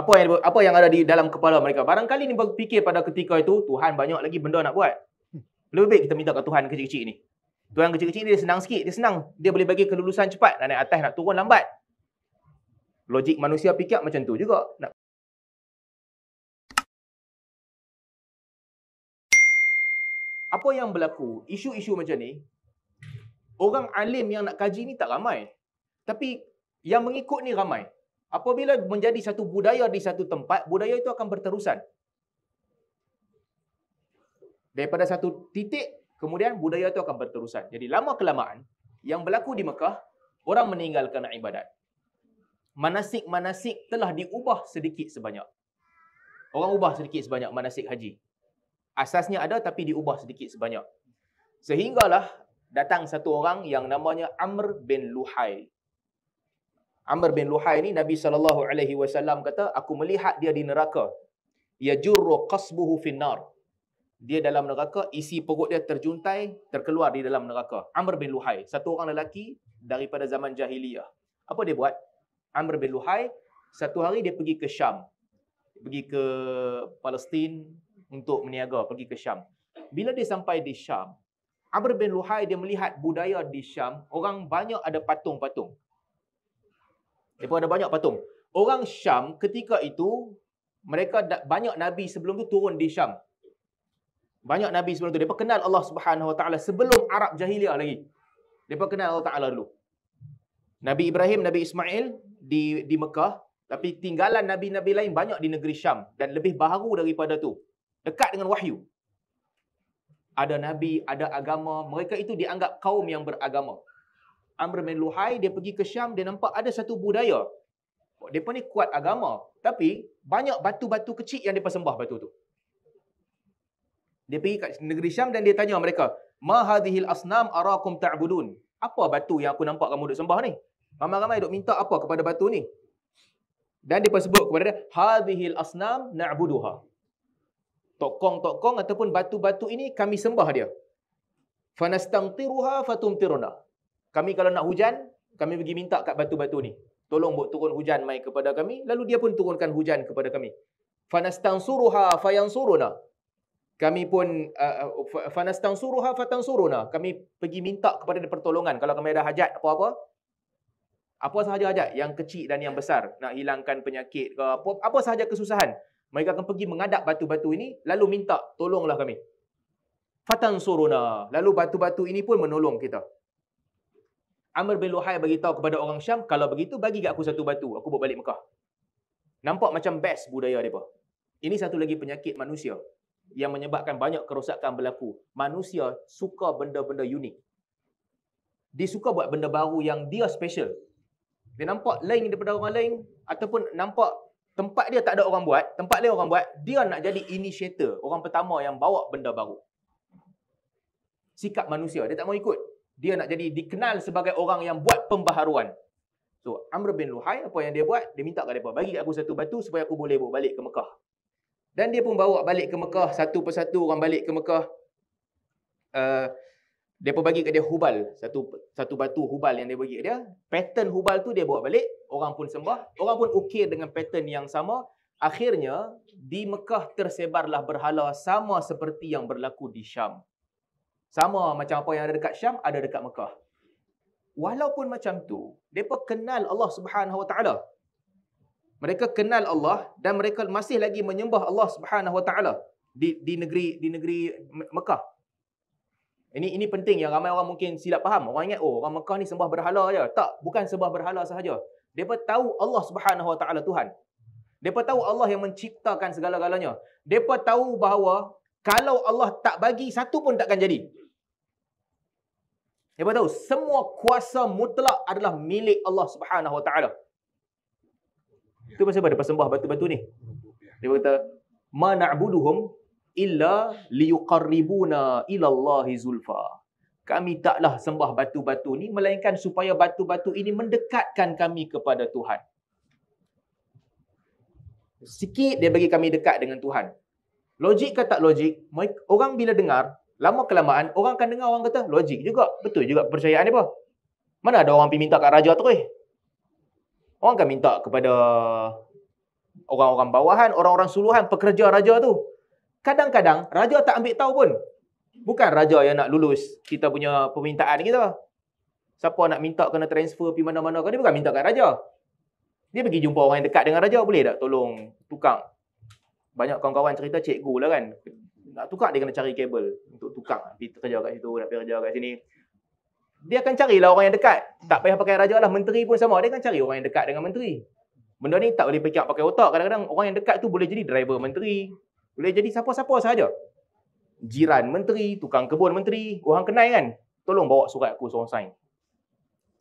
apa yang apa yang ada di dalam kepala mereka. Barangkali ni berfikir pada ketika itu Tuhan banyak lagi benda nak buat. Lebih baik kita minta kat Tuhan kecil-kecil ni. Tuhan kecil-kecil ni dia senang sikit, dia senang. Dia boleh bagi kelulusan cepat dan naik atas nak turun lambat. Logik manusia fikir macam tu juga. Nak Apa yang berlaku? Isu-isu macam ni, orang alim yang nak kaji ni tak ramai. Tapi yang mengikut ni ramai. Apabila menjadi satu budaya di satu tempat, budaya itu akan berterusan. Daripada satu titik, kemudian budaya itu akan berterusan. Jadi lama-kelamaan, yang berlaku di Mekah, orang meninggalkan ibadat. Manasik-manasik telah diubah sedikit sebanyak. Orang ubah sedikit sebanyak manasik haji. Asasnya ada tapi diubah sedikit sebanyak. Sehinggalah datang satu orang yang namanya Amr bin Luhai. Amr bin Luhai ni Nabi sallallahu alaihi wasallam kata aku melihat dia di neraka. Ya jurru qasbuhu finnar. Dia dalam neraka isi perut dia terjuntai terkeluar di dalam neraka. Amr bin Luhai, satu orang lelaki daripada zaman jahiliyah. Apa dia buat? Amr bin Luhai satu hari dia pergi ke Syam. Pergi ke Palestin untuk meniaga, pergi ke Syam. Bila dia sampai di Syam, Amr bin Luhai dia melihat budaya di Syam, orang banyak ada patung-patung. Mereka ada banyak patung. Orang Syam ketika itu, mereka banyak Nabi sebelum tu turun di Syam. Banyak Nabi sebelum tu Mereka kenal Allah Subhanahu sebelum Arab Jahiliyah lagi. Mereka kenal Allah Ta'ala dulu. Nabi Ibrahim, Nabi Ismail di di Mekah. Tapi tinggalan Nabi-Nabi lain banyak di negeri Syam. Dan lebih baru daripada tu. Dekat dengan wahyu. Ada Nabi, ada agama. Mereka itu dianggap kaum yang beragama. Amr bin Luhai dia pergi ke Syam dia nampak ada satu budaya. Depa ni kuat agama tapi banyak batu-batu kecil yang depa sembah batu tu. Dia pergi ke negeri Syam dan dia tanya mereka, "Ma hadhil asnam arakum ta'budun?" Apa batu yang aku nampak kamu duk sembah ni? Ramai-ramai duk minta apa kepada batu ni? Dan dia sebut kepada dia, "Hadhil asnam na'buduha." Tokong-tokong ataupun batu-batu ini kami sembah dia. Fanastamtiruha fatumtiruna kami kalau nak hujan, kami pergi minta kat batu-batu ni. Tolong buat turun hujan mai kepada kami. Lalu dia pun turunkan hujan kepada kami. Fanastansuruha fayansuruna. Kami pun uh, uh fanastansuruha fatansuruna. Kami pergi minta kepada dia pertolongan. Kalau kami ada hajat apa-apa. Apa sahaja hajat. Yang kecil dan yang besar. Nak hilangkan penyakit ke apa, apa sahaja kesusahan. Mereka akan pergi mengadap batu-batu ini. Lalu minta tolonglah kami. Fatansuruna. Lalu batu-batu ini pun menolong kita. Amr bin Luhai bagi tahu kepada orang Syam, kalau begitu bagi dekat aku satu batu, aku bawa balik Mekah. Nampak macam best budaya depa. Ini satu lagi penyakit manusia yang menyebabkan banyak kerosakan berlaku. Manusia suka benda-benda unik. Dia suka buat benda baru yang dia special. Dia nampak lain daripada orang lain ataupun nampak tempat dia tak ada orang buat, tempat lain orang buat, dia nak jadi inisiator, orang pertama yang bawa benda baru. Sikap manusia, dia tak mau ikut dia nak jadi dikenal sebagai orang yang buat pembaharuan. So Amr bin Luhai apa yang dia buat? Dia minta kepada depa, bagi aku satu batu supaya aku boleh bawa balik ke Mekah. Dan dia pun bawa balik ke Mekah satu persatu orang balik ke Mekah. Uh, dia pun bagi kepada dia hubal, satu satu batu hubal yang dia bagi kat dia. Pattern hubal tu dia bawa balik, orang pun sembah, orang pun ukir dengan pattern yang sama. Akhirnya di Mekah tersebarlah berhala sama seperti yang berlaku di Syam. Sama macam apa yang ada dekat Syam, ada dekat Mekah. Walaupun macam tu, mereka kenal Allah Subhanahu Wa Taala. Mereka kenal Allah dan mereka masih lagi menyembah Allah Subhanahu Wa Taala di di negeri di negeri Mekah. Ini ini penting yang ramai orang mungkin silap faham. Orang ingat oh orang Mekah ni sembah berhala aja. Tak, bukan sembah berhala sahaja. Depa tahu Allah Subhanahu Wa Taala Tuhan. Depa tahu Allah yang menciptakan segala-galanya. Depa tahu bahawa kalau Allah tak bagi satu pun takkan jadi. Siapa tahu semua kuasa mutlak adalah milik Allah Subhanahu Wa Taala. Itu pasal apa? Dia sembah batu-batu ni. Dia kata, "Ma na'buduhum illa liyuqarribuna ila Allahi zulfa." Kami taklah sembah batu-batu ni melainkan supaya batu-batu ini mendekatkan kami kepada Tuhan. Sikit dia bagi kami dekat dengan Tuhan. Logik ke tak logik? Orang bila dengar, lama kelamaan orang akan dengar orang kata logik juga betul juga percayaan dia apa mana ada orang pergi minta kat raja tu eh orang akan minta kepada orang-orang bawahan orang-orang suluhan pekerja raja tu kadang-kadang raja tak ambil tahu pun bukan raja yang nak lulus kita punya permintaan kita siapa nak minta kena transfer pergi mana-mana Kau dia bukan minta kat raja dia pergi jumpa orang yang dekat dengan raja boleh tak tolong tukang banyak kawan-kawan cerita cikgu lah kan nak tukar dia kena cari kabel untuk tukar. Pergi kerja kat situ, nak pergi kerja kat sini. Dia akan carilah orang yang dekat. Tak payah pakai raja lah. Menteri pun sama. Dia akan cari orang yang dekat dengan menteri. Benda ni tak boleh pekak pakai otak. Kadang-kadang orang yang dekat tu boleh jadi driver menteri. Boleh jadi siapa-siapa sahaja. Jiran menteri, tukang kebun menteri, orang kenai kan? Tolong bawa surat aku seorang sign.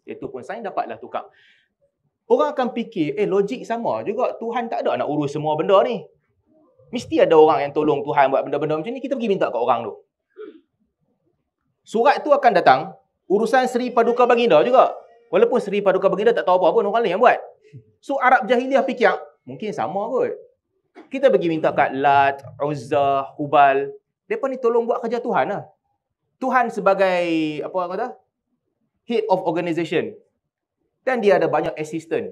Itu pun sign dapatlah tukar. Orang akan fikir, eh logik sama juga. Tuhan tak ada nak urus semua benda ni. Mesti ada orang yang tolong Tuhan buat benda-benda macam ni, kita pergi minta ke orang tu. Surat tu akan datang, urusan Seri Paduka Baginda juga. Walaupun Seri Paduka Baginda tak tahu apa-apa, orang lain yang buat. So Arab Jahiliyah fikir, mungkin sama kot. Kita pergi minta kat Lat, Uzza, Hubal. Mereka ni tolong buat kerja Tuhan lah. Tuhan sebagai, apa orang kata? Head of organisation. Dan dia ada banyak assistant.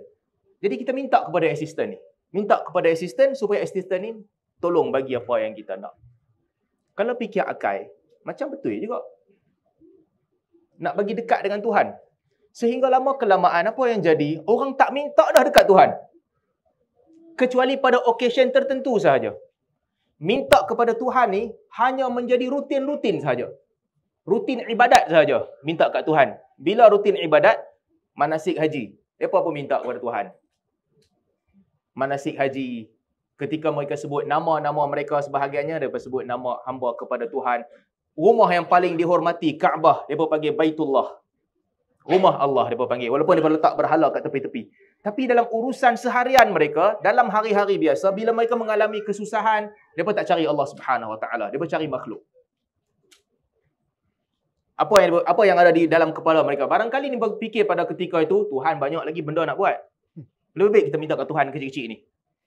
Jadi kita minta kepada assistant ni. Minta kepada assistant supaya assistant ni tolong bagi apa yang kita nak. Kalau fikir akai macam betul juga. Nak bagi dekat dengan Tuhan. Sehingga lama kelamaan apa yang jadi, orang tak minta dah dekat Tuhan. Kecuali pada occasion tertentu sahaja. Minta kepada Tuhan ni hanya menjadi rutin-rutin sahaja. Rutin ibadat sahaja minta kat Tuhan. Bila rutin ibadat, manasik haji. Mereka pun minta kepada Tuhan. Manasik haji, ketika mereka sebut nama-nama mereka sebahagiannya daripada sebut nama hamba kepada Tuhan rumah yang paling dihormati Kaabah depa panggil Baitullah rumah Allah depa panggil walaupun depa letak berhala kat tepi-tepi tapi dalam urusan seharian mereka dalam hari-hari biasa bila mereka mengalami kesusahan depa tak cari Allah Subhanahu Wa Taala depa cari makhluk apa yang apa yang ada di dalam kepala mereka barangkali ni fikir pada ketika itu Tuhan banyak lagi benda nak buat lebih baik kita minta kat Tuhan kecil-kecil ni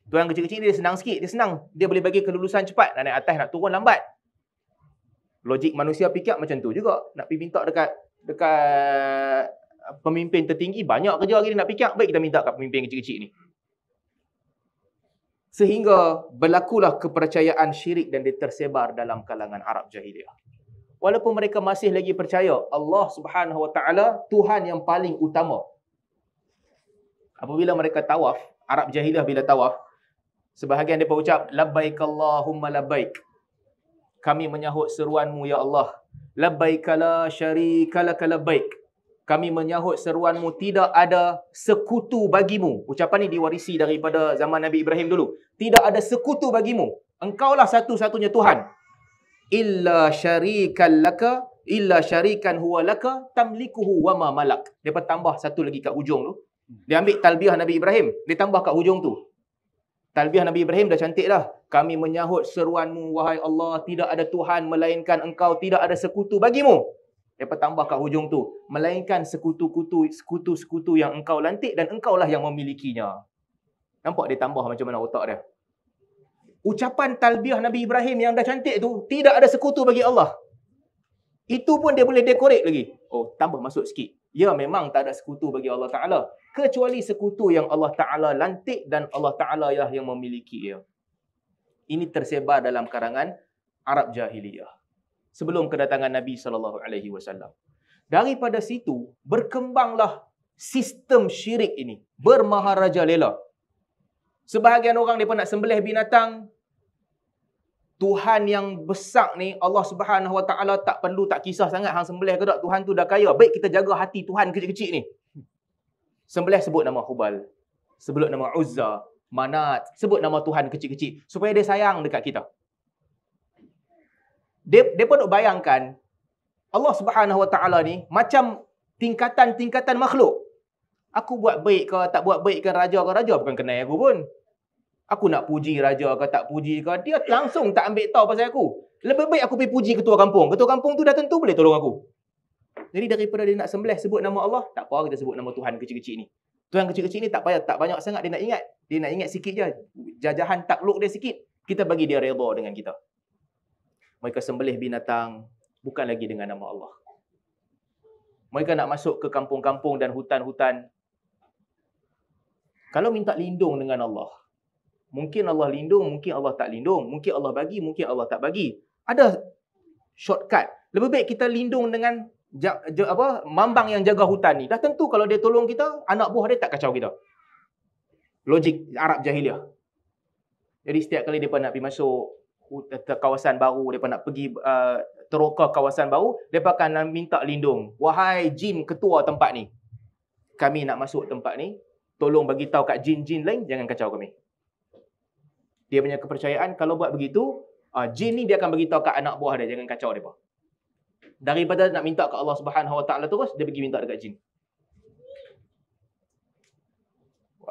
Tuan kecil-kecil dia senang sikit, dia senang. Dia boleh bagi kelulusan cepat, nak naik atas, nak turun lambat. Logik manusia fikir macam tu juga. Nak pergi minta dekat dekat pemimpin tertinggi, banyak kerja lagi nak fikir. Baik kita minta kat pemimpin kecil-kecil ni. Sehingga berlakulah kepercayaan syirik dan dia tersebar dalam kalangan Arab Jahiliyah. Walaupun mereka masih lagi percaya Allah Subhanahu Wa Taala Tuhan yang paling utama. Apabila mereka tawaf, Arab Jahiliyah bila tawaf, Sebahagian mereka ucap, Labbaik Allahumma labbaik. Kami menyahut seruanmu, Ya Allah. Labbaikala syarikalaka labbaik. Kami menyahut seruanmu, tidak ada sekutu bagimu. Ucapan ini diwarisi daripada zaman Nabi Ibrahim dulu. Tidak ada sekutu bagimu. Engkaulah satu-satunya Tuhan. Illa syarikan laka, illa syarikan huwa laka, tamlikuhu wa ma malak. Dia tambah satu lagi kat hujung tu. Dia ambil talbiah Nabi Ibrahim. Dia tambah kat hujung tu. Talbiah Nabi Ibrahim dah cantik dah. Kami menyahut seruanmu, wahai Allah. Tidak ada Tuhan melainkan engkau. Tidak ada sekutu bagimu. Dia tambah kat hujung tu. Melainkan sekutu-kutu, sekutu-sekutu yang engkau lantik dan engkau lah yang memilikinya. Nampak dia tambah macam mana otak dia. Ucapan talbiah Nabi Ibrahim yang dah cantik tu, tidak ada sekutu bagi Allah. Itu pun dia boleh dekorek lagi. Oh, tambah masuk sikit. Ya memang tak ada sekutu bagi Allah Ta'ala. Kecuali sekutu yang Allah Ta'ala lantik dan Allah Ta'ala lah yang memiliki ia. Ini tersebar dalam karangan Arab Jahiliyah. Sebelum kedatangan Nabi SAW. Daripada situ, berkembanglah sistem syirik ini. Bermaharaja lela. Sebahagian orang mereka nak sembelih binatang, Tuhan yang besar ni Allah Subhanahu Wa Taala tak perlu tak kisah sangat hang sembelih ke tak Tuhan tu dah kaya. Baik kita jaga hati Tuhan kecil-kecil ni. Sembelih sebut nama Hubal, sebut nama Uzza, Manat, sebut nama Tuhan kecil-kecil supaya dia sayang dekat kita. Dia dia pun nak bayangkan Allah Subhanahu Wa Taala ni macam tingkatan-tingkatan makhluk. Aku buat baik ke tak buat baik ke raja ke raja bukan kena aku pun. Aku nak puji raja ke tak puji ke, dia langsung tak ambil tahu pasal aku. Lebih baik aku pergi puji ketua kampung. Ketua kampung tu dah tentu boleh tolong aku. Jadi daripada dia nak sembelih sebut nama Allah, tak apa kita sebut nama Tuhan kecil-kecil ni. Tuhan kecil-kecil ni tak payah tak banyak sangat dia nak ingat. Dia nak ingat sikit je. Jajahan takluk dia sikit. Kita bagi dia reda dengan kita. Mereka sembelih binatang bukan lagi dengan nama Allah. Mereka nak masuk ke kampung-kampung dan hutan-hutan. Kalau minta lindung dengan Allah, Mungkin Allah lindung, mungkin Allah tak lindung. Mungkin Allah bagi, mungkin Allah tak bagi. Ada shortcut. Lebih baik kita lindung dengan ja, ja, apa mambang yang jaga hutan ni. Dah tentu kalau dia tolong kita, anak buah dia tak kacau kita. Logik Arab jahiliah. Jadi setiap kali mereka nak pergi masuk eh, kawasan baru, mereka nak pergi uh, teroka kawasan baru, mereka akan minta lindung. Wahai jin ketua tempat ni. Kami nak masuk tempat ni, tolong bagi tahu kat jin-jin lain, jangan kacau kami dia punya kepercayaan kalau buat begitu uh, jin ni dia akan beritahu kat anak buah dia jangan kacau dia daripada nak minta ke Allah Subhanahu Wa Taala terus dia pergi minta dekat jin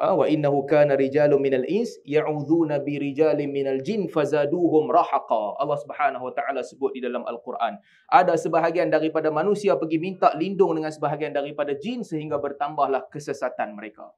ah, wa innahu kana rijalun minal ins ya'udzuuna bi rijalin minal jin fazaduhum rahaqa Allah Subhanahu wa taala sebut di dalam al-Quran ada sebahagian daripada manusia pergi minta lindung dengan sebahagian daripada jin sehingga bertambahlah kesesatan mereka